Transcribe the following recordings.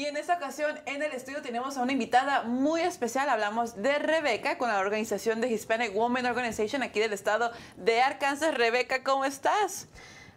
Y en esta ocasión en el estudio tenemos a una invitada muy especial. Hablamos de Rebeca con la organización de Hispanic Women Organization aquí del estado de Arkansas. Rebeca, ¿cómo estás?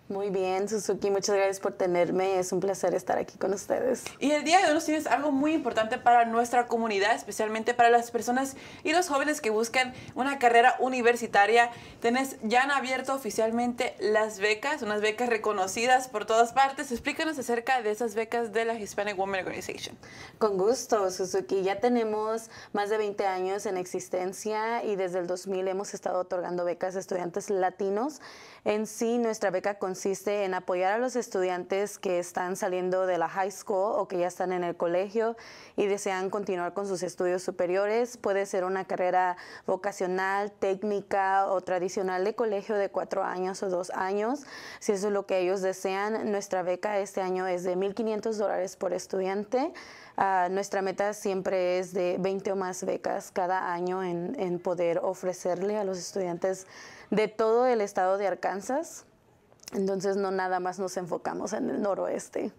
Muy bien, Suzuki, muchas gracias por tenerme. Es un placer estar aquí con ustedes. Y el día de hoy nos tienes algo muy importante para nuestra comunidad, especialmente para las personas y los jóvenes que buscan una carrera universitaria. Tenés, ya han abierto oficialmente las becas, unas becas reconocidas por todas partes. Explícanos acerca de esas becas de la Hispanic Women Organization. Con gusto, Suzuki. Ya tenemos más de 20 años en existencia y desde el 2000 hemos estado otorgando becas a estudiantes latinos. En sí, nuestra beca con consiste en apoyar a los estudiantes que están saliendo de la high school o que ya están en el colegio y desean continuar con sus estudios superiores. Puede ser una carrera vocacional, técnica o tradicional de colegio de cuatro años o dos años, si eso es lo que ellos desean. Nuestra beca este año es de 1.500 dólares por estudiante. Ah, nuestra meta siempre es de 20 o más becas cada año en poder ofrecerle a los estudiantes de todo el estado de Arkansas entonces no nada más nos enfocamos en el noroeste.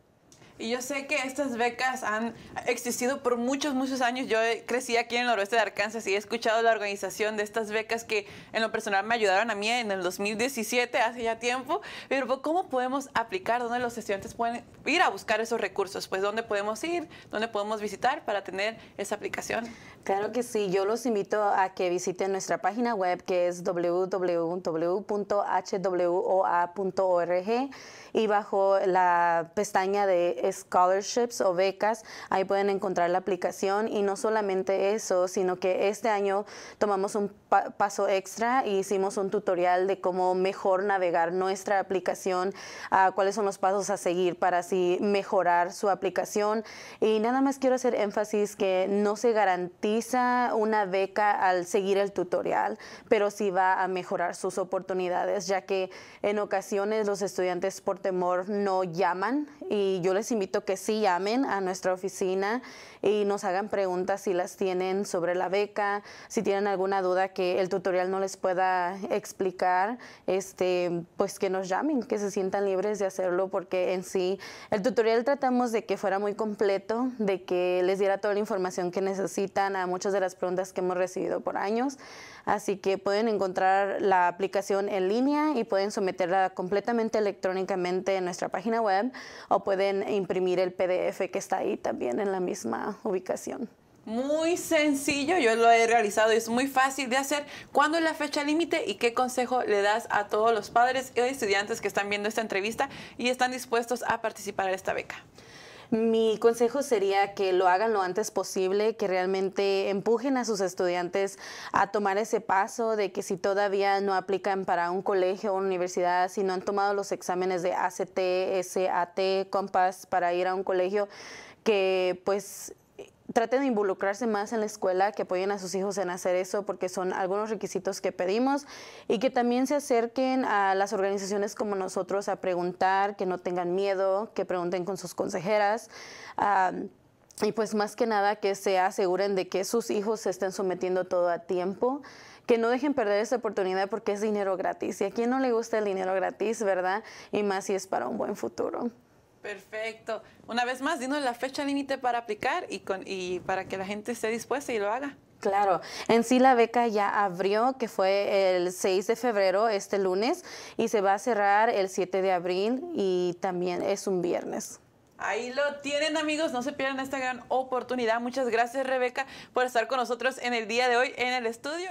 Y yo sé que estas becas han existido por muchos, muchos años. Yo crecí aquí en el noroeste de Arkansas y he escuchado la organización de estas becas que en lo personal me ayudaron a mí en el 2017, hace ya tiempo. Pero pues, ¿cómo podemos aplicar? ¿Dónde los estudiantes pueden ir a buscar esos recursos? Pues ¿dónde podemos ir? ¿Dónde podemos visitar para tener esa aplicación? Claro que sí, yo los invito a que visiten nuestra página web que es www.hwoa.org y bajo la pestaña de scholarships o becas, ahí pueden encontrar la aplicación y no solamente eso, sino que este año tomamos un paso extra e hicimos un tutorial de cómo mejor navegar nuestra aplicación, cuáles son los pasos a seguir para así mejorar su aplicación y nada más quiero hacer énfasis que no se garantiza una beca al seguir el tutorial, pero sí va a mejorar sus oportunidades, ya que en ocasiones los estudiantes por temor no llaman y yo les invito que sí llamen a nuestra oficina y nos hagan preguntas si las tienen sobre la beca, si tienen alguna duda que el tutorial no les pueda explicar, este, pues que nos llamen, que se sientan libres de hacerlo porque en sí el tutorial tratamos de que fuera muy completo, de que les diera toda la información que necesitan muchas de las preguntas que hemos recibido por años. Así que pueden encontrar la aplicación en línea y pueden someterla completamente electrónicamente en nuestra página web o pueden imprimir el PDF que está ahí también en la misma ubicación. Muy sencillo, yo lo he realizado y es muy fácil de hacer. ¿Cuándo es la fecha límite y qué consejo le das a todos los padres y estudiantes que están viendo esta entrevista y están dispuestos a participar en esta beca? Mi consejo sería que lo hagan lo antes posible, que realmente empujen a sus estudiantes a tomar ese paso de que si todavía no aplican para un colegio o universidad, si no han tomado los exámenes de ACT, SAT, Compass para ir a un colegio, que pues traten de involucrarse más en la escuela, que apoyen a sus hijos en hacer eso, porque son algunos requisitos que pedimos, y que también se acerquen a las organizaciones como nosotros a preguntar, que no tengan miedo, que pregunten con sus consejeras. y pues más que nada que se aseguren de que sus hijos se estén sometiendo todo a tiempo, que no dejen perder esa oportunidad porque es dinero gratis. Y a quién no le gusta el dinero gratis, ¿verdad? Y más si es para un buen futuro. Perfecto. Una vez más, dinos la fecha límite para aplicar y, con, y para que la gente esté dispuesta y lo haga. Claro, en sí la beca ya abrió, que fue el 6 de febrero, este lunes, y se va a cerrar el 7 de abril y también es un viernes. Ahí lo tienen amigos, no se pierdan esta gran oportunidad. Muchas gracias Rebeca por estar con nosotros en el día de hoy en el estudio.